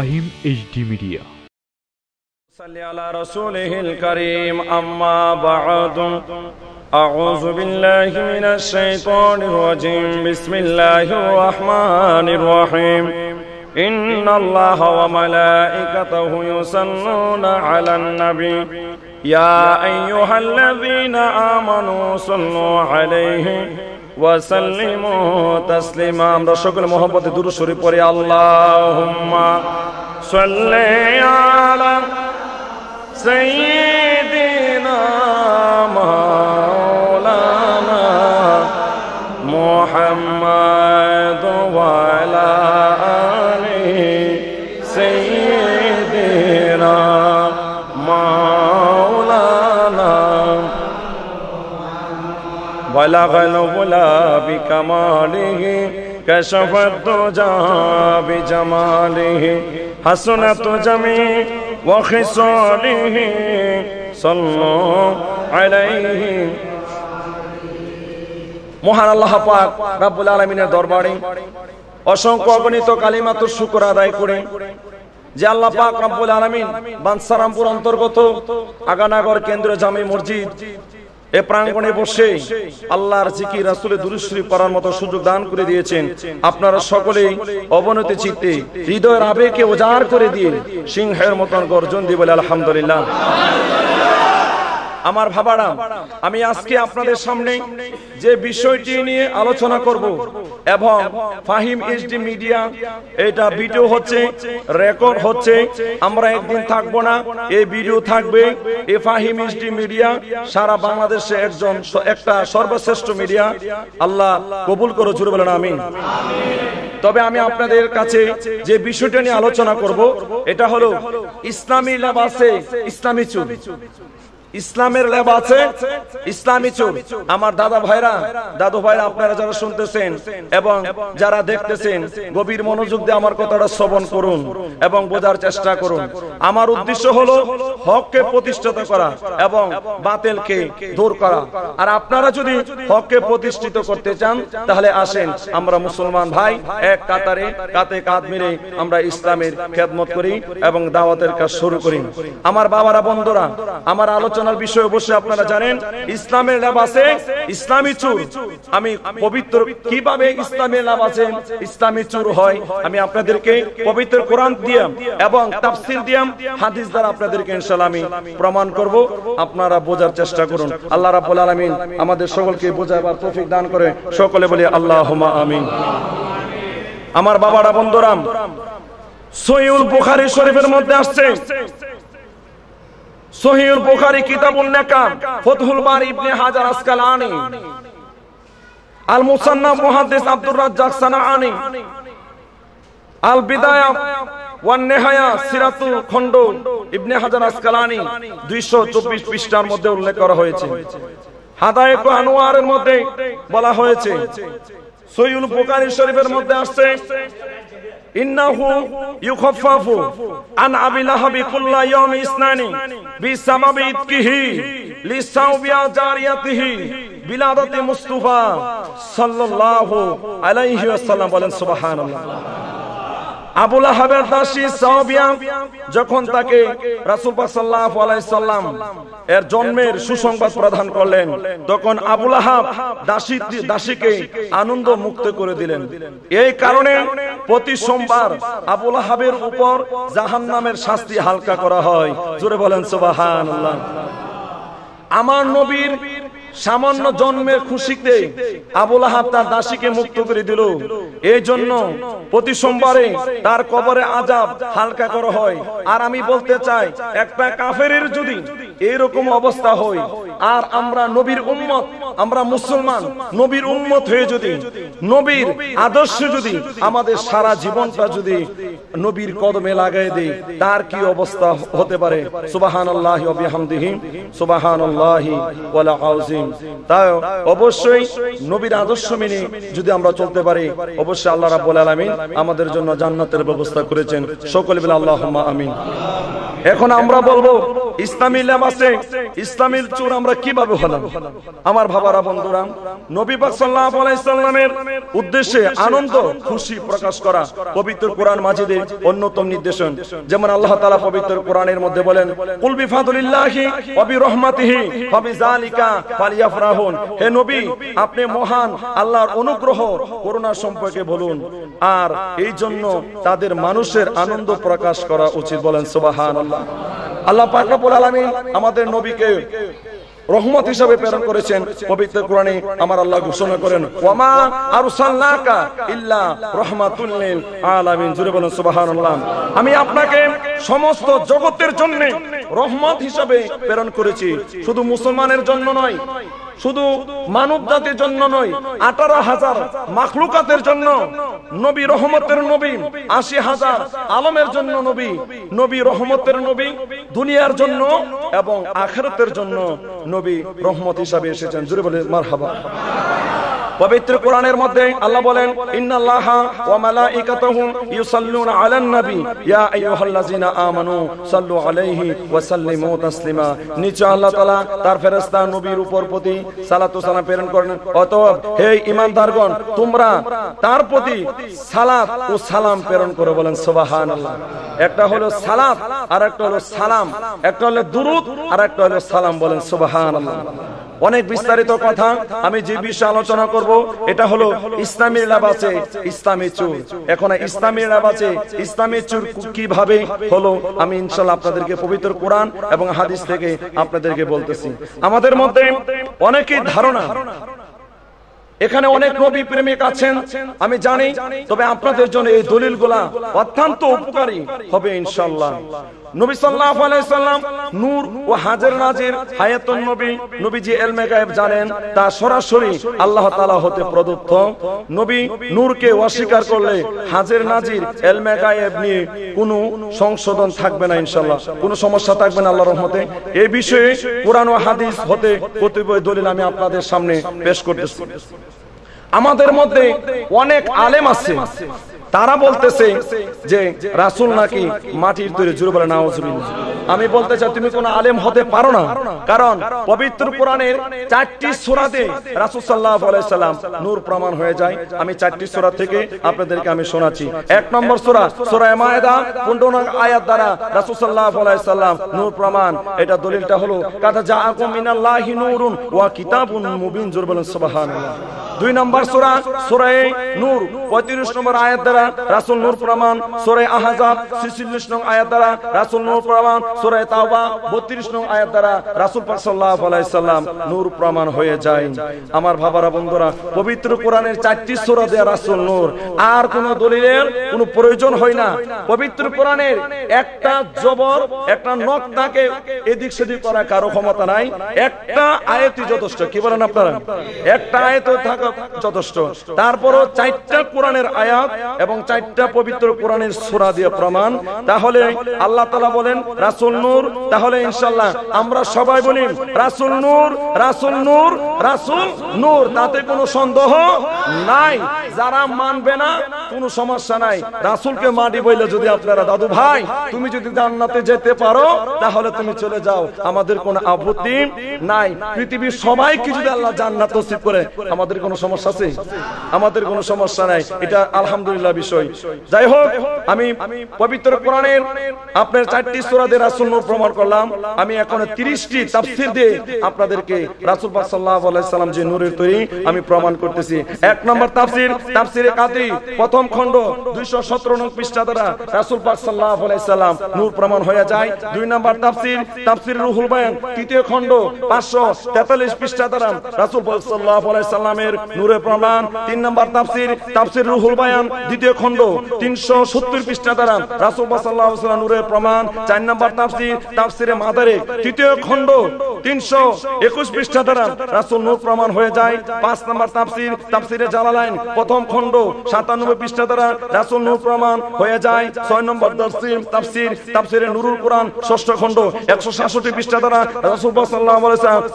Fahim HD media صلي على رسوله الكريم أما بعد أعوذ بالله من الشيطان الرجيم بسم الله الرحمن الرحيم إن الله وملائكته يصلون على النبي يا أيها الذين آمنوا صلوا عليه وسلموا আমরা সকল মহব্বতে দুরূদ শরীফ পড়ি আল্লাহুম্মা সাল্লি بلغ الولا بكماله كشف الدجا بجماله حسنة جميع وخصاله صلوا عليه মহান আল্লাহ পাক রাব্বুল আলামিনের দরবারে অসংখ্য অগণিত কালিমাত শুকর আদায় করে যে আল্লাহ পাক রাব্বুল আলামিন বানসারামপুর অন্তর্গত আগানাগর কেন্দ্র জামে মসজিদ এ প্রাঙ্গণে বসে আল্লাহর জিকি রাসুলে দুরুশ্রী করার মতো সুযোগ দান করে দিয়েছেন আপনারা সকলেই অবনতি চিত্তে হৃদয়ের আবেগে উজাড় করে দিয়ে সিংহের মতন গর্জন দিয়ে বলে আলহামদুলিল্লাহ আমার ভাবারাম আমি আজকে আপনাদের সামনে যে বিষয়টি নিয়ে আলোচনা করব এবং ফাহিম এইচডি মিডিয়া এটা ভিডিও হচ্ছে রেকর্ড হচ্ছে আমরা একদিন থাকব না এই ভিডিও থাকবে এ ফাহিম এইচডি মিডিয়া সারা বাংলাদেশে একজন একটা সর্বশ্রেষ্ঠ মিডিয়া আল্লাহ কবুল করো জুড়ে বলেন আমিন তবে আমি আপনাদের কাছে যে বিষয়টা নিয়ে আলোচনা করব এটা হলো ইসলামী লাবাসে ইসলামী চুল ইসলামের ল্যাব আছে ইসলামী চুল আমার দাদা ভাইরা দাদু ভাইরা আপনারা যারা শুনতেছেন এবং যারা দেখতেছেন গভীর মনোযোগ দিয়ে আমার কথাটা শ্রবণ করুন এবং বোঝার চেষ্টা করুন আমার উদ্দেশ্য হলো হককে প্রতিষ্ঠিত করা এবং বাতিলকে দূর করা আর আপনারা যদি হককে প্রতিষ্ঠিত করতে চান তাহলে আসেন আমরা মুসলমান ভাই এক কাতারে কাতে কাত মিলে আমরা ইসলামের খেদমত করি এবং দাওয়াতের কাজ শুরু করি আমার বাবারা বন্ধুরা আমার আলোচনা আলোচনার বিষয় অবশ্যই আপনারা জানেন ইসলামের লাভ আছে ইসলামী চুর আমি পবিত্র কিভাবে ইসলামের লাভ আছে ইসলামী চুর হয় আমি আপনাদেরকে পবিত্র কোরআন দিয়াম এবং তাফসিল দিয়াম হাদিস দ্বারা আপনাদেরকে ইনশাআল্লাহ আমি প্রমাণ করব আপনারা বোঝার চেষ্টা করুন আল্লাহ রাব্বুল আলামিন আমাদের সকলকে বোঝাবার তৌফিক দান করে সকলে বলি আল্লাহুমা আমিন আমার বাবারা বন্ধুরাম সহিউল বুখারী শরীফের মধ্যে আসছে সহিউল বুখারী কিতাবুন নাকাম ফতহুল বারি ইবনে হাজার আসকালানি আল মুসান্নাফ মুহাদ্দিস আব্দুর রাজ্জাক সানাআনি আল বিদায়া ওয়ান নেহায়া সিরাতুল খন্ড ইবনে হাজার আসকালানি 224 পৃষ্ঠার মধ্যে উল্লেখ করা হয়েছে হাদায়েক আনোয়ারের মধ্যে বলা হয়েছে সহিউল বুখারী শরীফের মধ্যে আসছে إنه يخفف عن أبي لهب كل يوم اثنان بسبب إتكه للصوب جاريته بلادة مصطفى صلى الله عليه وسلم سبحان الله আবুল আহাবের দাসী যখন তাকে সাল্লাল্লাহু আলাইহি সাল্লাম এর জন্মের সুসংবাদ প্রদান করলেন তখন আবুল আহাব দাসী দাসীকে আনন্দ মুক্ত করে দিলেন এই কারণে প্রতি সোমবার আবুল আহাবের উপর জাহান্নামের শাস্তি হালকা করা হয় জোরে বলেন সুবহানাল্লাহ আমার নবীর সামান্য জন্মের খুশিতে আবুল আহাব তার দাসীকে মুক্ত করে দিল এই জন্য প্রতি সোমবারে তার কবরে আজাব হালকা করা হয় আর আমি বলতে চাই একটা কাফের যদি এরকম অবস্থা হয় আর আমরা নবীর উম্মত আমরা মুসলমান নবীর উম্মত হয়ে যদি নবীর আদর্শ যদি আমাদের সারা জীবনটা যদি নবীর কদমে লাগাই দেয় তার কি অবস্থা হতে পারে সুবাহান আল্লাহ সুবাহান আল্লাহ তাই অবশ্যই নবীর আদর্শ মেনে যদি আমরা চলতে পারি অবশ্যই আল্লাহ রাব্বুল আলামিন আমাদের জন্য জান্নাতের ব্যবস্থা করেছেন সকলে বলে আল্লাহ আমিন এখন আমরা বলবো ইসলামী আছে ইসলামী চোর আমরা কিভাবে হলাম আমার বাবারা বন্ধুরা নবী পাক সাল্লাল্লাহু আলাইহি সাল্লামের উদ্দেশ্যে আনন্দ খুশি প্রকাশ করা পবিত্র কোরআন মাজিদের অন্যতম নির্দেশন যেমন আল্লাহ তাআলা পবিত্র কোরআনের মধ্যে বলেন কুল বিফাদুলিল্লাহি ওয়া বিরহমাতিহি ফাবিযালিকা ফালিয়াফরাহুন হে নবী আপনি মহান আল্লাহর অনুগ্রহ করুণা সম্পর্কে বলুন আর এই জন্য তাদের মানুষের আনন্দ প্রকাশ করা উচিত বলেন সুবহানাল্লাহ আল্লাহ পাক আলমী আমাদের নবীকে রহমত হিসাবে প্রেরণ করেছেন পবিত্র কোরআনে আমার আল্লাহ ঘোষণা করেন ওয়ামা আরসালনাকা ইল্লা রাহমাতুল লিল আলামিন জুরে বলেন সুবহানাল্লাহ আমি আপনাকে সমস্ত জগতের জন্য রহমত হিসাবে প্রেরণ করেছি শুধু মুসলমানের জন্য নয় শুধু মানব জাতির জন্য নয় আঠারো হাজার মাখলুকাতের জন্য নবী রহমতের নবী আশি হাজার আলমের জন্য নবী নবী রহমতের নবী দুনিয়ার জন্য এবং আখেরতের জন্য নবী রহমত হিসাবে এসেছেন জুড়ে বলে মার হাবা পবিত্র কোরআনের মধ্যে আল্লাহ বলেন ইন্নাল্লাহা ওয়া মালাইকাতাহু ইউসাল্লুনা আলান নবী ইয়া আইয়ুহাল্লাযিনা আমানু সাল্লু আলাইহি ওয়া সাল্লিমু তাসলিমা নিচে আল্লাহ তাআলা তার ফেরেশতা নবীর উপর প্রতি সালাত ও সালাম প্রেরণ করেন অতএব হে ইমানদারগণ তোমরা তার প্রতি সালাত ও সালাম প্রেরণ করে বলেন সুবহানাল্লাহ একটা হলো সালাত আর একটা হলো সালাম একটা হলো দুরুদ আর একটা হলো সালাম বলেন সুবহানাল্লাহ অনেক বিস্তারিত কথা আমি যে বিষয়ে আলোচনা করব এটা হলো ইসলামী লাবাসে ইসলামী চুর এখন ইসলামী লাবাসে ইসলামী চুর কিভাবে হলো আমি ইনশাআল্লাহ আপনাদেরকে পবিত্র কোরআন এবং হাদিস থেকে আপনাদেরকে বলতেছি আমাদের মধ্যে অনেকেই ধারণা এখানে অনেক নবী প্রেমিক আছেন আমি জানি তবে আপনাদের জন্য এই দলিলগুলা অত্যন্ত উপকারী হবে ইনশাআল্লাহ নবী সাল্লাল্লাহু আলাইহি নূর ও হাজের নাজির হায়াতুন নবী নবীজি ইলমে গায়েব জানেন তা সরাসরি আল্লাহ তালা হতে প্রদত্ত নবী নূরকে অস্বীকার করলে হাজের নাজির এলমে গায়েব নিয়ে কোনো সংশোধন থাকবে না ইনশাল্লাহ কোনো সমস্যা থাকবে না আল্লাহর রহমতে এই বিষয়ে পুরানো হাদিস হতে কতিপয় দলিল আমি আপনাদের সামনে পেশ করতেছি আমাদের মধ্যে অনেক আলেম আছে তারা বলতেছে যে রাসুল নাকি মাটির তৈরি জুড়ে বলে না আমি বলতে চাই তুমি কোন আলেম হতে পারো না কারণ পবিত্র পুরাণের চারটি সোরাতে রাসুল সাল্লাল্লাহু সাল্লাম নূর প্রমাণ হয়ে যায় আমি চারটি সোরা থেকে আপনাদেরকে আমি শোনাচ্ছি এক নম্বর সোরা সোরা মায়েদা 15 আয়াত দ্বারা রাসুল সাল্লাহ সাল্লাম নূর প্রমাণ এটা দলিলটা হলো কাদা জাআকুম মিনাল্লাহি নূরুন ওয়া কিতাবুন মুবিন জুরবাল সুবহানাল্লাহ দুই নম্বর সুরা সুরায় নূর পঁয়ত্রিশ নম্বর আয়াত দ্বারা রাসুল নূর প্রমাণ সুরায় আহাজাব ছিচল্লিশ নং আয়াত দ্বারা রাসুল নূর প্রমাণ সুরায় তাওবা বত্রিশ নং আয়াত দ্বারা রাসুল সাল্লাহ আলাইসাল্লাম নূর প্রমাণ হয়ে যায় আমার ভাবারা বন্ধুরা পবিত্র কোরআনের চারটি সুরা দেয়া রাসুল নূর আর কোন দলিলের কোনো প্রয়োজন হয় না পবিত্র কোরআনের একটা জবর একটা তাকে এদিক সেদিক করা কারো ক্ষমতা নাই একটা আয়াতই যথেষ্ট কি বলেন আপনারা একটা আয়ত থাকা যথেষ্ট তারপরও চারটা কোরআনের আয়াত এবং চারটা পবিত্র কোরআনের সুরা দিয়ে প্রমাণ তাহলে আল্লাহ তালা বলেন রাসুল নূর তাহলে ইনশাল্লাহ আমরা সবাই বলি রাসূল নূর রাসূল নূর রাসূল নূর তাতে কোনো সন্দেহ নাই যারা মানবে না কোনো সমস্যা নাই রাসুলকে মাটি বইলে যদি আপনারা দাদু ভাই তুমি যদি জান্নাতে যেতে পারো তাহলে তুমি চলে যাও আমাদের কোনো আপত্তি নাই পৃথিবীর সবাই কিছু আল্লাহ জান্নাত নসিব করে আমাদের কোনো সমস্যা আছে আমাদের কোনো সমস্যা নাই এটা আলহামদুলিল্লাহ বিষয় যাই হোক আমি পবিত্র কোরআনের আপনার চারটি সূরাদের রাসুল নূর প্রমাণ করলাম আমি এখন 30 টি তাফসীর দিয়ে আপনাদেরকে রাসূল পাক সাল্লাল্লাহু আলাইহি সাল্লাম যে নূরের তৈরি আমি প্রমাণ করতেছি এক নম্বর তাফসীর তাফসিরে কাদি প্রথম খণ্ড 217 নং পৃষ্ঠা দ্বারা রাসূল সাল্লাল্লাহু আলাইহি সাল্লাম নূর প্রমাণ হয়ে যায় দুই নাম্বার তাফসির তাফসির রুহুল বায়ান তৃতীয় খণ্ড 543 পৃষ্ঠা দ্বারা রাসূল সাল্লাল্লাহু আলাইহি সাল্লামের নূরে প্রমাণ তিন নাম্বার তাফসির তাফসির রুহুল বায়ান দ্বিতীয় খণ্ড 370 পৃষ্ঠা দ্বারা রাসূল সাল্লাল্লাহু আলাইহি সাল্লাম নূরের প্রমাণ চার নাম্বার তাফসির তাফসিরে মাদারে তৃতীয় খণ্ড 321 পৃষ্ঠা দ্বারা রাসূল নূর প্রমাণ হয়ে যায় পাঁচ নাম্বার তাফসির তাফসিরে জালালাইন প্রথম খণ্ড সাতানব্বই পৃষ্ঠা দ্বারা রাসুল নূর প্রমাণ হয়ে যায় ছয় নম্বর দর্শিম তাফসির তাফসিরে নুরুল কোরআন ষষ্ঠ খণ্ড একশো সাতষট্টি পৃষ্ঠা দ্বারা রাসুল সাল্লাহ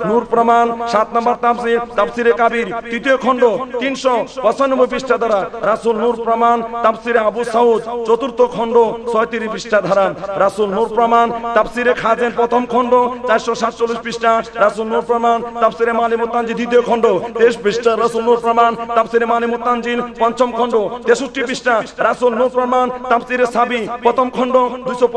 নূর প্রমাণ সাত নম্বর তাফসির তাফসিরে কাবির তৃতীয় খণ্ড তিনশো পঁচানব্বই পৃষ্ঠা দ্বারা রাসুল নূর প্রমাণ তাফসিরে আবু সাউদ চতুর্থ খণ্ড ছয়ত্রিশ পৃষ্ঠা ধারা রাসুল নূর প্রমাণ তাফসিরে খাজেন প্রথম খণ্ড চারশো সাতচল্লিশ পৃষ্ঠা রাসুল নূর প্রমাণ তাফসিরে মালিমুত্তানজি দ্বিতীয় খণ্ড তেইশ পৃষ্ঠা রাসুল নূর প্রমাণ তাফসিরে মালিমুত্তানজি মুস্তানজিল পঞ্চম খণ্ড তেষট্টি পৃষ্ঠা রাসুল নূর প্রমাণ তাফসিরে সাবি প্রথম খণ্ড দুইশো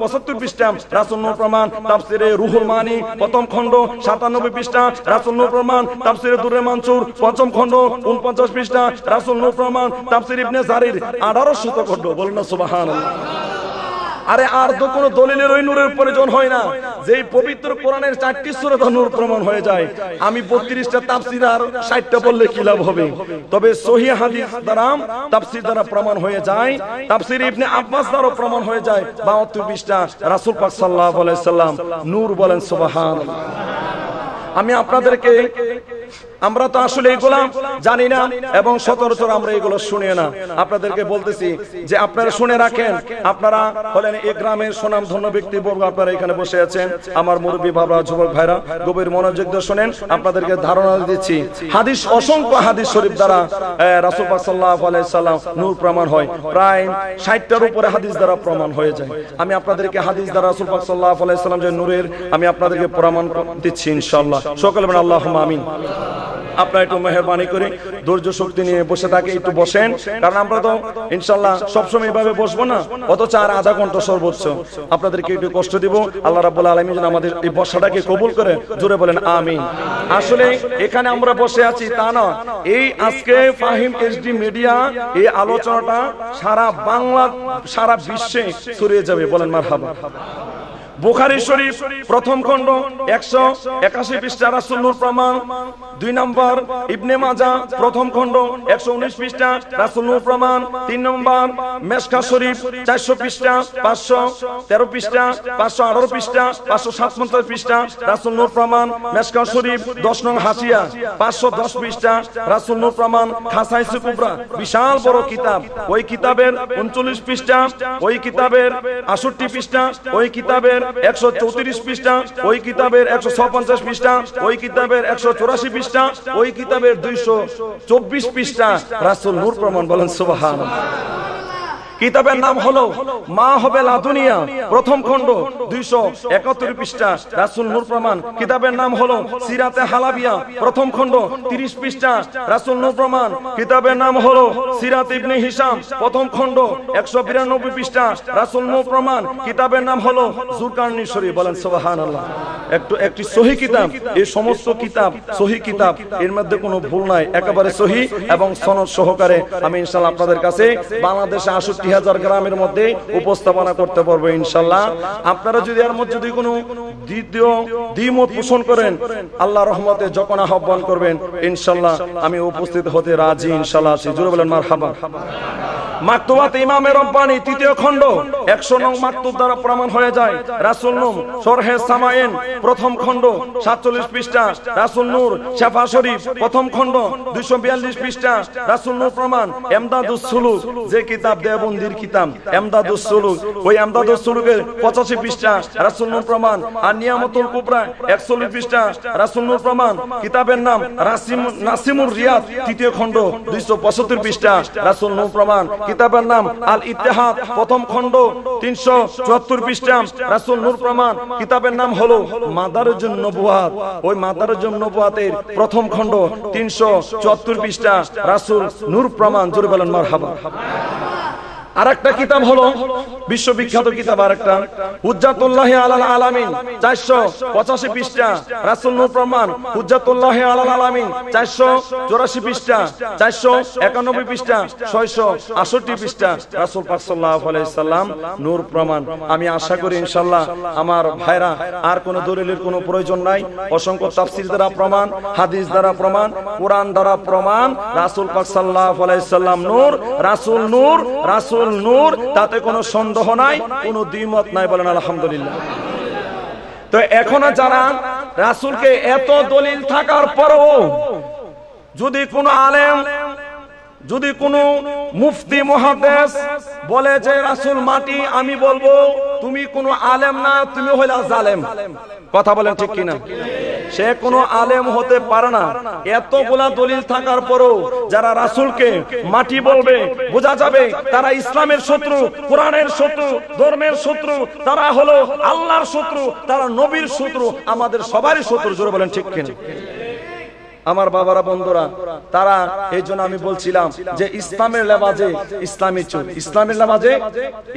পঁচাত্তর পৃষ্ঠা রাসুল নূর প্রমাণ তাফসিরে রুহুল মানি প্রথম খণ্ড সাতানব্বই পৃষ্ঠা রাসুল নূর প্রমাণ তাফসিরে দুরে মানসুর পঞ্চম খণ্ড উনপঞ্চাশ পৃষ্ঠা রাসুল নূর প্রমাণ তাপসির ইবনে জারির আঠারো শতখণ্ড বলুন সুবাহান আরে আর তো কোনো দলিলের ওই নূরের প্রয়োজন হয় না যে পবিত্র কোরআনের চারটি সুরতা নূর প্রমাণ হয়ে যায় আমি বত্রিশটা তাপসির আর ষাটটা বললে কি লাভ হবে তবে সহি হাদিস দ্বারা তাপসির দ্বারা প্রমাণ হয়ে যায় তাপসির ইবনে আব্বাস দ্বারা প্রমাণ হয়ে যায় বা বিশটা রাসুল পাক সাল্লাহ আলাইসাল্লাম নূর বলেন সুবাহান আমি আপনাদেরকে আমরা তো আসলে এগুলা জানি না এবং সতরাচর আমরা এগুলো শুনি না আপনাদেরকে বলতেছি যে আপনারা শুনে রাখেন আপনারা হলেন এই গ্রামের সুনাম ধন্য ব্যক্তি বর্গ আপনারা এখানে বসে আছেন আমার মুরব্বী বাবা যুবক ভাইরা গভীর মনোযোগ দিয়ে শোনেন আপনাদেরকে ধারণা দিচ্ছি হাদিস অসংখ্য হাদিস শরীফ দ্বারা রাসূল সাল্লাহ আলাইসাল্লাম নূর প্রমাণ হয় প্রায় ষাটটার উপরে হাদিস দ্বারা প্রমাণ হয়ে যায় আমি আপনাদেরকে হাদিস দ্বারা রাসূল সাল্লাহ আলাইসাল্লাম যে নূরের আমি আপনাদেরকে প্রমাণ দিচ্ছি ইনশাল্লাহ সকালবেলা আল্লাহ আমিন আপনারা একটু মেহরবানি করে ধৈর্য শক্তি নিয়ে বসে থাকে একটু বসেন কারণ আমরা তো ইনশাল্লাহ সবসময় এভাবে বসবো না অথচ আর আধা ঘন্টা সর্বোচ্চ আপনাদেরকে একটু কষ্ট দিব আল্লাহ রাবুল আলমী যেন আমাদের এই বসাটাকে কবুল করে জোরে বলেন আমি আসলে এখানে আমরা বসে আছি তা না এই আজকে ফাহিম এসডি মিডিয়া এই আলোচনাটা সারা বাংলা সারা বিশ্বে ছড়িয়ে যাবে বলেন মার হাবা বুখারি শরীফ প্রথম খণ্ড একশো একাশি পৃষ্ঠা রাসুল্লুর প্রমাণ দুই নম্বর ইবনে মাজা প্রথম খণ্ড একশো উনিশ পৃষ্ঠা রাসুল্লুর প্রমাণ তিন নম্বর মেসকা শরীফ চারশো পৃষ্ঠা পাঁচশো তেরো পৃষ্ঠা পাঁচশো আঠারো পৃষ্ঠা পাঁচশো সাতপঞ্চাশ পৃষ্ঠা রাসুল্লুর প্রমাণ মেসকা শরীফ দশ নং হাসিয়া পাঁচশো দশ পৃষ্ঠা রাসুল্লুর প্রমাণ খাসাই সুকুবরা বিশাল বড় কিতাব ওই কিতাবের উনচল্লিশ পৃষ্ঠা ওই কিতাবের আষট্টি পৃষ্ঠা ওই কিতাবের একশো পৃষ্ঠা ওই কিতাবের একশো ছপঞ্চাশ পৃষ্ঠা ওই কিতাবের একশো পৃষ্ঠা ওই কিতাবের দুইশো চব্বিশ পৃষ্ঠা রাসুল নূর প্রমাণ বলেন সুবাহ কিতাবের নাম হলো মা হবে লাদুনিয়া প্রথম খণ্ড দুইশো একাত্তর পৃষ্ঠা রাসুল নূর প্রমাণ কিতাবের নাম হলো সিরাতে হালাবিয়া প্রথম খণ্ড তিরিশ পৃষ্ঠা রাসুল নূর প্রমাণ কিতাবের নাম হলো সিরাত ইবনে হিসাম প্রথম খণ্ড একশো বিরানব্বই পৃষ্ঠা রাসুল নূর প্রমাণ কিতাবের নাম হলো জুরকার্নি শরীফ বলেন সোহান আল্লাহ একটু একটি সহি কিতাব এই সমস্ত কিতাব সহি কিতাব এর মধ্যে কোনো ভুল নাই একেবারে সহি এবং সনদ সহকারে আমি ইনশাল্লাহ আপনাদের কাছে বাংলাদেশে আসুক দুই হাজার গ্রামের মধ্যে উপস্থাপনা করতে পারবো ইনশাল্লাহ আপনারা যদি আর মধ্যে যদি কোনো দ্বিতীয় দ্বিমত পোষণ করেন আল্লাহ রহমতে যখন আহ্বান করবেন ইনশাল্লাহ আমি উপস্থিত হতে রাজি ইনশাল্লাহ আসি জুড়ে বলেন মার হাবা মাকতুবাত ইমামে তৃতীয় খণ্ড একশো নং মাকতুব সাতচল্লিশ পৃষ্ঠা রাসুল নূর শেফা শরীফ প্রথম যে কিতাব দেবন্দির কিতাব এমদাদুস ওই এমদাদুস পঁচাশি পৃষ্ঠা রাসুল প্রমাণ আর নিয়ামতুল কুবরা একচল্লিশ পৃষ্ঠা রাসুল প্রমাণ কিতাবের নাম নাসিমুর রিয়াদ তৃতীয় খণ্ড দুইশো পঁচাত্তর পৃষ্ঠা রাসুল নূর প্রমাণ কিতাবের নাম আল ইতিহাদ প্রথম খণ্ড তিনশো চুয়াত্তর পৃষ্ঠাম রাসুল নূর প্রমাণ কিতাবের নাম হলো মাদারুজুন নবুয়াত ওই মাদারুজুন নবুয়াতের প্রথম খণ্ড তিনশো চুয়াত্তর পৃষ্ঠা রাসুল নূর প্রমাণ জোর বলেন মার হাবা আর একটা কিতাব হলো বিশ্ববিখ্যাত কিতাব আর একটা হুজাতুল্লাহ আলাল আলামিন 485 পঁচাশি পৃষ্ঠা রাসুল প্রমাণ হুজাতুল্লাহ আলাল আলামিন 484 পৃষ্ঠা 491 পৃষ্ঠা 668 পৃষ্ঠা রাসূল পাক সাল্লাল্লাহু আলাইহি সাল্লাম নূর প্রমাণ আমি আশা করি ইনশাআল্লাহ আমার ভাইরা আর কোনো দলিলের কোনো প্রয়োজন নাই অসংখ্য তাফসীর দ্বারা প্রমাণ হাদিস দ্বারা প্রমাণ কোরআন দ্বারা প্রমাণ রাসূল পাক সাল্লাল্লাহু আলাইহি সাল্লাম নূর রাসূল নূর রাসূল সুরাতুল নূর তাতে কোনো সন্দেহ নাই কোনো দ্বিমত নাই বলেন আলহামদুলিল্লাহ তো এখনো যারা রাসূলকে এত দলিল থাকার পরেও যদি কোনো আলেম যদি কোনো মুফতি মহাদেশ বলে যে রাসূল মাটি আমি বলবো তুমি কোনো আলেম না তুমি হইলা জালেম কথা বলেন ঠিক কিনা সে কোনো আলেম হতে পারে না এতগুলা দলিল থাকার পরও যারা রাসুলকে মাটি বলবে বোঝা যাবে তারা ইসলামের শত্রু কোরআনের শত্রু ধর্মের শত্রু তারা হলো আল্লাহর শত্রু তারা নবীর শত্রু আমাদের সবারই শত্রু জোরে বলেন ঠিক কিনা আমার বাবারা বন্ধুরা তারা এই জন্য আমি বলছিলাম যে ইসলামের লেবাজে ইসলামী চুল ইসলামের লেবাজে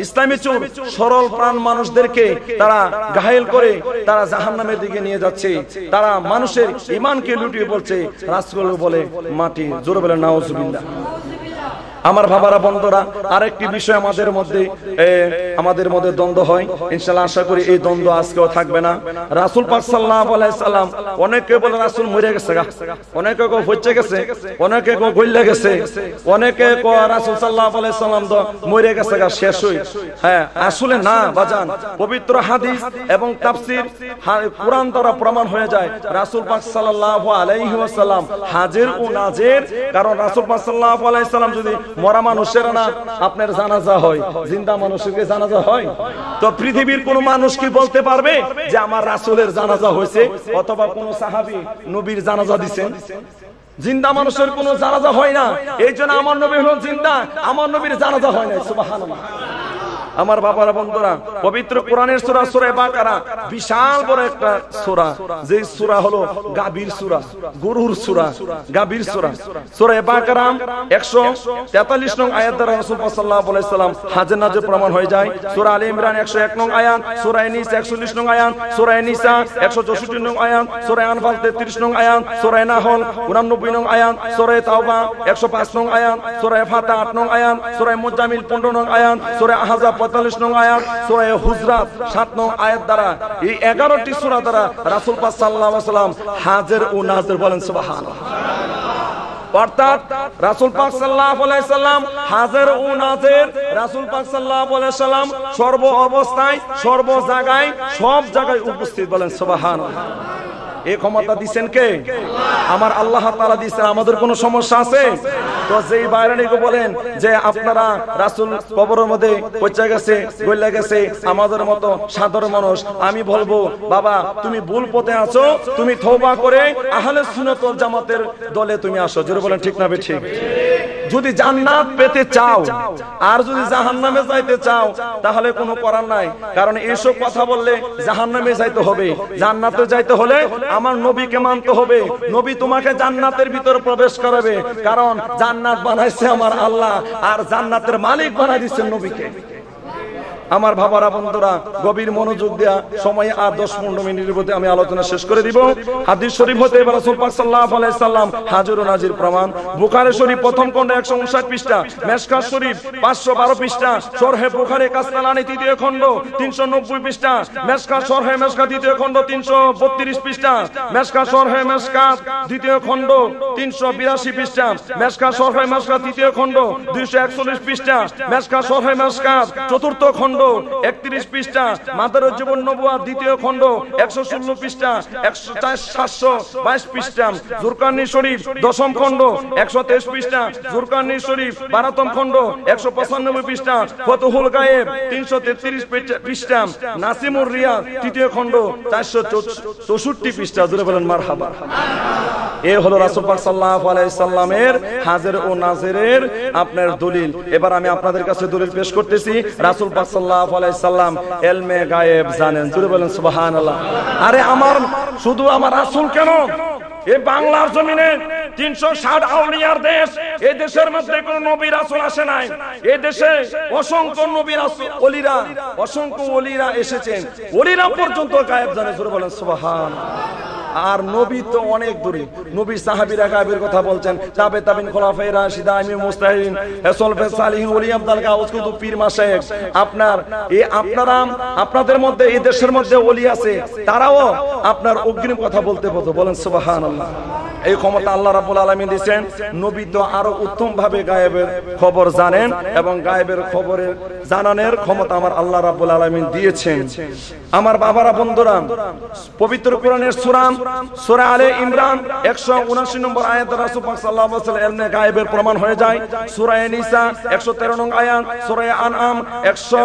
ইসলামী চুল সরল প্রাণ মানুষদেরকে তারা ঘায়েল করে তারা জাহান নামের দিকে নিয়ে যাচ্ছে তারা মানুষের ইমানকে লুটিয়ে বলছে রাসগুলো বলে মাটি জোর বলে নাওজুবিল্লা আমার ভাবারা বন্ধরা আরেকটি বিষয় আমাদের মধ্যে আমাদের মধ্যে দ্বন্দ্ব হয় ইনশাল্লাহ আশা করি এই দ্বন্দ্ব আজকেও থাকবে না রাসুল পাক অনেকে বলে রাসুল মরে গেছে অনেকে কো হচ্ছে গেছে অনেকে কো গইলে গেছে অনেকে কো রাসুল সাল্লাহ সাল্লাম তো মরে গেছে গা শেষ হই হ্যাঁ আসলে না বাজান পবিত্র হাদিস এবং তাফসির কোরআন দ্বারা প্রমাণ হয়ে যায় রাসুল পাক সাল্লাহ আলাইহি ওয়াসাল্লাম হাজির ও নাজির কারণ রাসুল পাক সাল্লাহ আলাইহি সাল্লাম যদি মরা মানুষের না আপনার জানাজা হয় জিন্দা মানুষের জানাজা হয় তো পৃথিবীর কোন মানুষ কি বলতে পারবে যে আমার রাসুলের জানাজা হয়েছে অথবা কোন সাহাবি নবীর জানাজা দিচ্ছেন জিন্দা মানুষের কোনো জানাজা হয় না এই জন্য আমার নবী হল জিন্দা আমার নবীর জানাজা হয় না সুবাহ আমার বাবার বন্ধুরা পবিত্র কোরআনের সুরা সুরে বাকারা বিশাল বড় একটা সুরা যে সুরা হলো গাভীর সূরা গরুর সূরা গাভীর সুরে সূরা একশো তেতাল্লিশ নং আয়াত দ্বারা রাসূল সাল্লাল্লাহু আলাইহি সাল্লাম হাজার নাজে প্রমাণ হয়ে যায় সুরা আলী ইমরান একশো এক নং আয়াত নিস একশো উনিশ নং আয়াত সূরা নিসা একশো চৌষট্টি নং আয়াত সূরা আনফাল তেত্রিশ নং আয়াত সূরা নাহল উনানব্বই নং আয়াত সূরা তাওবা একশো পাঁচ নং আয়াত সূরা ফাতা আট নং আয়াত সূরা মুজামিল পনেরো নং আয়াত সূরা আহাজা পঁয়তাল্লিশ নং আয়াত সুরায় হুজরাত সাত নং আয়াত দ্বারা এই এগারোটি সুরা দ্বারা রাসুল পাক সাল্লাহ সাল্লাম হাজের ও নাজের বলেন সুবাহান অর্থাৎ রাসুল পাক সাল্লাম হাজার ও নাজের রাসুল পাক সাল্লাম সর্ব অবস্থায় সর্ব জায়গায় সব জায়গায় উপস্থিত বলেন সুবহানাল্লাহ এ ক্ষমতা দিচ্ছেন কে আমার আল্লাহ তালা দিচ্ছেন আমাদের কোন সমস্যা আছে তো যেই বাইরানিকে বলেন যে আপনারা রাসুল কবরের মধ্যে পচে গেছে গলে গেছে আমাদের মতো সাধারণ মানুষ আমি বলবো বাবা তুমি ভুল পথে আছো তুমি থোবা করে আহলে সুনতল জামাতের দলে তুমি আসো জোরে বলেন ঠিক না ঠিক যদি জান্নাত পেতে চাও আর যদি জাহান্নামে যাইতে চাও তাহলে কোনো করার নাই কারণ এইসব কথা বললে জাহান্নামে যাইতে হবে জান্নাতে যাইতে হলে আমার নবীকে মানতে হবে নবী তোমাকে জান্নাতের ভিতর প্রবেশ করাবে কারণ জান্নাত বানাইছে আমার আল্লাহ আর জান্নাতের মালিক বানাই দিচ্ছেন নবীকে আমার ভাবারা বন্ধুরা গভীর মনোযোগ দেয়া সময় আর দশ পনেরো মিনিটের মধ্যে আমি আলোচনা শেষ করে দিব হাদিস শরীফ হতে এবার পাক সাল্লাম হাজর নাজির প্রমাণ বুখারে শরীফ প্রথম একশো উনষাট পৃষ্ঠা মেসকা শরীফ বারো পৃষ্ঠা সরহে বুখারে কাস্তালানি তৃতীয় খণ্ড নব্বই পৃষ্ঠা মেসকা সরহে মেসকা দ্বিতীয় খণ্ড বত্রিশ পৃষ্ঠা মেসকা সরহে মেসকা দ্বিতীয় খণ্ড বিরাশি পৃষ্ঠা মেসকা সরহে মেসকা তৃতীয় খণ্ড একচল্লিশ পৃষ্ঠা মেসকা সরহে মেসকা চতুর্থ খণ্ড খন্ড একত্রিশ পৃষ্ঠা মাদার জীবন নবুয়া দ্বিতীয় খন্ড একশো ষোলো পৃষ্ঠা একশো সাতশো বাইশ পৃষ্ঠা জুরকানি শরীফ দশম খন্ড একশো তেইশ পৃষ্ঠা জুরকানি শরীফ বারাতম খন্ড একশো পঁচানব্বই পৃষ্ঠা ফতুহুল গায়েব তিনশো তেত্রিশ পৃষ্ঠা নাসিমুর রিয়াদ তৃতীয় খন্ড চারশো চৌষট্টি পৃষ্ঠা জুড়ে বলেন মার হাবা এ হলো রাসুফাক সাল্লাহ আলাইসাল্লামের হাজের ও নাজের আপনার দলিল এবার আমি আপনাদের কাছে দলিল পেশ করতেছি রাসুল সাল্লাহ সাল্লাল্লাহু আলাইহি সাল্লাম এলমে গায়েব জানেন জুড়ে বলেন সুবহানাল্লাহ আরে আমার শুধু আমার রাসূল কেন এ বাংলার জমিনে মধ্যে এই আর নবী তো অনেক দূরে নবী সাহাবিরা গায়েবের কথা বলছেন তাবে তাবিন মুস্তাহিন ওলি আব্দাল গাউস পীর মাশায়েখ আপনার এই আপনারা আপনাদের মধ্যে এই দেশের মধ্যে ওলি আছে তারাও আপনার অগ্রিম কথা বলতে বলতে বলেন সুবহানাল্লাহ এই ক্ষমতা আল্লাহ রাবুল আলমী দিচ্ছেন নবী তো আরো উত্তম ভাবে গায়েবের খবর জানেন এবং গায়েবের খবরের জানানের ক্ষমতা আমার আল্লাহ রাবুল আলমী দিয়েছেন আমার বাবারা বন্ধুরা পবিত্র কোরআনের সুরাম সুরা আলে ইমরান একশো উনাশি নম্বর আয়াত রাসুপাক সাল্লাহ এমনি গায়েবের প্রমাণ হয়ে যায় সুরায় নিসা একশো তেরো নং আয়াত সুরায় আনআম একশো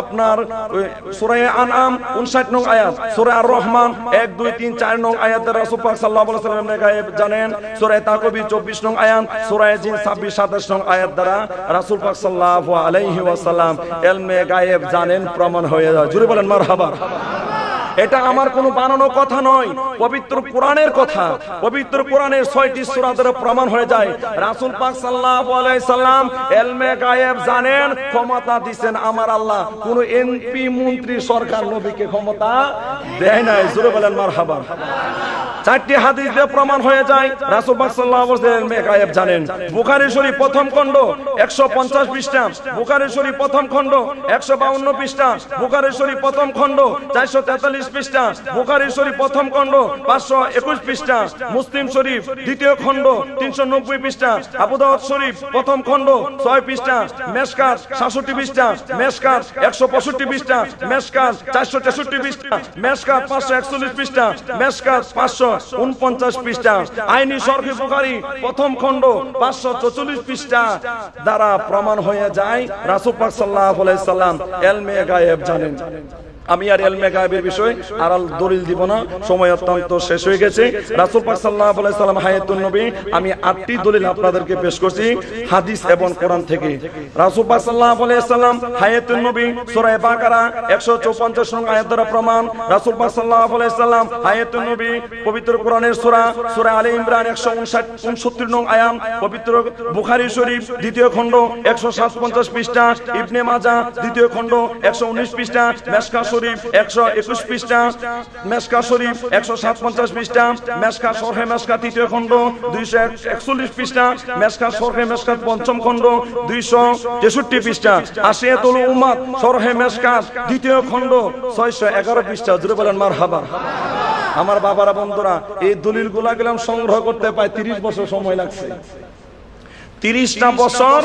আপনার সুরায় আনআম উনষাট নং আয়াত সুরায় রহমান এক দুই তিন চার নং আয়াত রাসুপাক সাল্লাহ সাল্লাম গায়েব জানেন সুরায় তাকবি চব্বিশ নং আয়াত সুরায় জিন ছাব্বিশ সাতাশ নং আয়াত দ্বারা রাসুল পাক সাল্লাহ আলাইহি ওয়াসাল্লাম এলমে গায়েব জানেন প্রমাণ হয়ে যায় জুড়ে বলেন মার এটা আমার কোনো বানানো কথা নয় পবিত্র কোরআনের কথা পবিত্র কোরআনের ছয়টি সূরা দ্বারা প্রমাণ হয়ে যায় রাসূল পাক সাল্লাল্লাহু আলাইহি সাল্লাম এলমে গায়েব জানেন ক্ষমতা দিবেন আমার আল্লাহ কোন এমপি মন্ত্রী সরকার নবীকে ক্ষমতা দেয় নাই জোরে বলেন মারহাবা চারটি হাদিস দিয়ে প্রমাণ হয়ে যায় রাসূল পাক সাল্লাল্লাহু আলাইহি ওয়াসাল্লাম গায়েব জানেন বুখারী শরীফ প্রথম খণ্ড 150 পৃষ্ঠা বুখারী শরীফ প্রথম খণ্ড 152 পৃষ্ঠা বুখারী শরীফ প্রথম খণ্ড 443 একুশ পৃষ্ঠা বোকারি শরীফ প্রথম খণ্ড পাঁচশো একুশ পৃষ্ঠা মুসলিম শরীফ দ্বিতীয় খণ্ড তিনশো নব্বই পৃষ্ঠা আবুদাওয়াত শরীফ প্রথম খণ্ড ছয় পৃষ্ঠা মেসকার সাতষট্টি পৃষ্ঠা মেসকার একশো পঁয়ষট্টি পৃষ্ঠা মেসকার চারশো তেষট্টি পৃষ্ঠা মেসকার পাঁচশো একচল্লিশ পৃষ্ঠা মেসকার পাঁচশো উনপঞ্চাশ পৃষ্ঠা আইনি সরফি বোকারি প্রথম খণ্ড পাঁচশো চৌচল্লিশ পৃষ্ঠা দ্বারা প্রমাণ হয়ে যায় রাসুপাক সাল্লাহ সাল্লাম এলমে গায়েব জানেন আমি আর এলমে গায়েবের বিষয়ে আড়াল দলিল দিব না সময় অত্যন্ত শেষ হয়ে গেছে রাসুল পাক সাল্লাহ সাল্লাম হায়াতুল নবী আমি আটটি দলিল আপনাদেরকে পেশ করছি হাদিস এবং কোরআন থেকে রাসুল পাক সাল্লাহ সাল্লাম হায়াতুল নবী সূরা বাকারা 154 নং আয়াত দ্বারা প্রমাণ রাসুল পাক সাল্লাহ সাল্লাম হায়াতুল নবী পবিত্র কোরআনের সূরা সূরা আলে ইমরান 159 69 নং আয়াম পবিত্র বুখারী শরীফ দ্বিতীয় খণ্ড 157 পৃষ্ঠা ইবনে মাজা দ্বিতীয় খণ্ড 119 পৃষ্ঠা মেশকাশ শরীফ একশো একুশ পৃষ্ঠা মেসকা শরীফ একশো পৃষ্ঠা মেসকা সরহে মেসকা তৃতীয় খণ্ড দুইশো একচল্লিশ পৃষ্ঠা মেসকা সরহে মেসকা পঞ্চম খণ্ড দুইশো তেষট্টি পৃষ্ঠা আসিয়াতুল উমাদ সরহে মেসকা দ্বিতীয় খণ্ড ছয়শো এগারো পৃষ্ঠা জুড়ে বলেন মার হাবা আমার বাবারা বন্ধুরা এই দলিল গুলা গেলাম সংগ্রহ করতে পায় তিরিশ বছর সময় লাগছে তিরিশটা বছর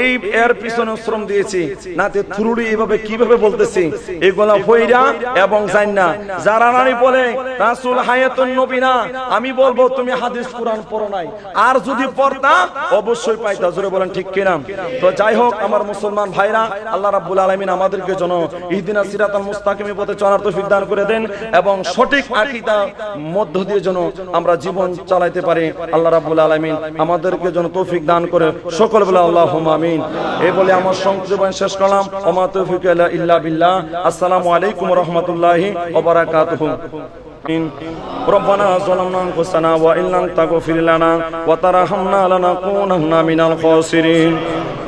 এই এর পিছনে শ্রম দিয়েছি নাতে থ্রুড়ি এভাবে কিভাবে বলতেছি এগুলা হইরা এবং যাই না যারা নারী বলে রাসুল হায়াতুন নবী না আমি বলবো তুমি হাদিস কোরআন পড়ো নাই আর যদি পড়তা অবশ্যই পাইতা জোরে বলেন ঠিক কিনা তো যাই হোক আমার মুসলমান ভাইরা আল্লাহ রাব্বুল আলামিন আমাদেরকে জন ইহদিনা সিরাতাল মুস্তাকিম পথে চলার তৌফিক দান করে দেন এবং সঠিক আকীদা মধ্য দিয়ে যেন আমরা জীবন চালাইতে পারি আল্লাহ রাব্বুল আলামিন আমাদেরকে যেন তৌফিক দান করে সকল বলে আল্লাহ আমিন এ বলে আমার সংক্ষিপ্ত শেষ করলাম ওমা তৌফিক ইল্লা বিল্লাহ আসসালামু আলাইকুম রাহমাতুল্লাহি ওয়া ربنا ظلمنا انفسنا وان لم تغفر لنا وترحمنا لنكونن من الخاسرين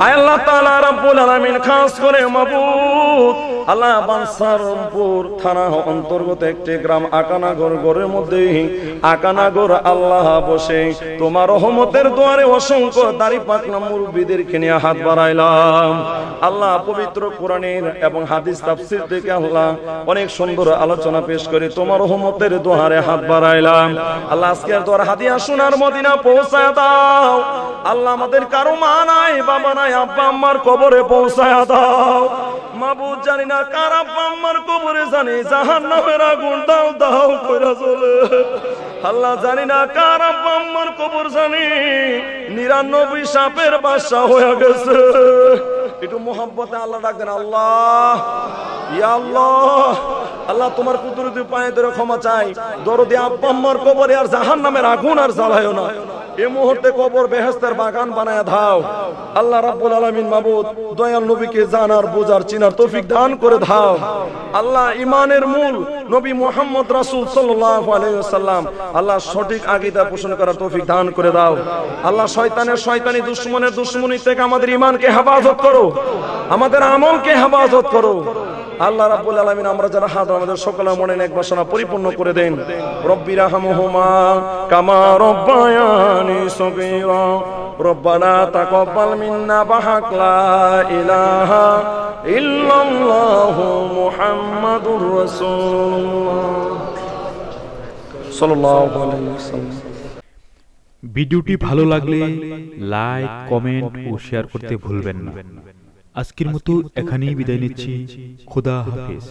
اي الله تعالى رب العالمين خاص করে মাবুদ আলাবান সারমপুর থানা অন্তর্গত একটি গ্রাম আকানাগর গড়ের মধ্যে আকানাগর আল্লাহ বসে তোমার রহমতের দুয়ারে অসংখ্য দাড়ি পাকনা মুরব্বীদেরকে নিয়ে হাত বাড়াইলাম আল্লাহ পবিত্র কোরআনের এবং হাদিস তাফসির থেকে আল্লাহ অনেক সুন্দর আলোচনা পেশ করে তোমার রহমতের দুয়ারে হাত বাড়াইলাম আল্লাহ আজকে আর তোর হাদিয়া সোনার মদিনা পৌঁছায় দাও আল্লাহ আমাদের কারো মা নাই বাবা নাই আব্বা আম্মার কবরে পৌঁছায় দাও মাহবুব জানি না আম্মার কবরে আগুন দাও দাও কইরা চলে আল্লাহ জানি না কার আম্মার কবর জানি নিরানব্বই সাপের বাসা হয়ে গেছে একটু মোহাম্মতে আল্লাহ ডাকবেন আল্লাহ ইয়া আল্লাহ আল্লাহ তোমার কুদরতি পায়ে ধরে ক্ষমা চাই দরদি আব্বা আম্মার কবরে আর জাহান নামের আগুন আর জ্বালায় না এই মুহূর্তে কবর বেহেস্তের বাগান বানায় ধাও আল্লাহ রাব্বুল আলামিন মাবুদ দয়াল নবীকে জানার বোঝার চিনার তৌফিক দান করে ধাও আল্লাহ ইমানের মূল নবী মোহাম্মদ রাসূল সাল্লাল্লাহু আলাইহি ওয়াসাল্লাম আল্লাহ সঠিক আকীদা পোষণ করার তৌফিক দান করে দাও আল্লাহ শয়তানের শয়তানি দুশমনের দুশমনি থেকে আমাদের ইমানকে হেফাজত করো আমাদের আমলকে হেফাজত করো আল্লাহ রাব্বুল আলামিন আমরা যারা হাত আমাদের সকলের মনে এক বাসনা পরিপূর্ণ করে দেন রব্বির রাহমহুমা কামা রব্বায়ানি সগীরা রব্বানা তাকাব্বাল মিন্না বাহাক লা ইলাহা ইল্লাল্লাহু মুহাম্মাদুর রাসূলুল্লাহ সাল্লাল্লাহু আলাইহি ওয়াসাল্লাম ভিডিওটি ভালো লাগলে লাইক কমেন্ট ও শেয়ার করতে ভুলবেন না আজকের মতো এখানেই বিদায় নিচ্ছি খোদা হাফেজ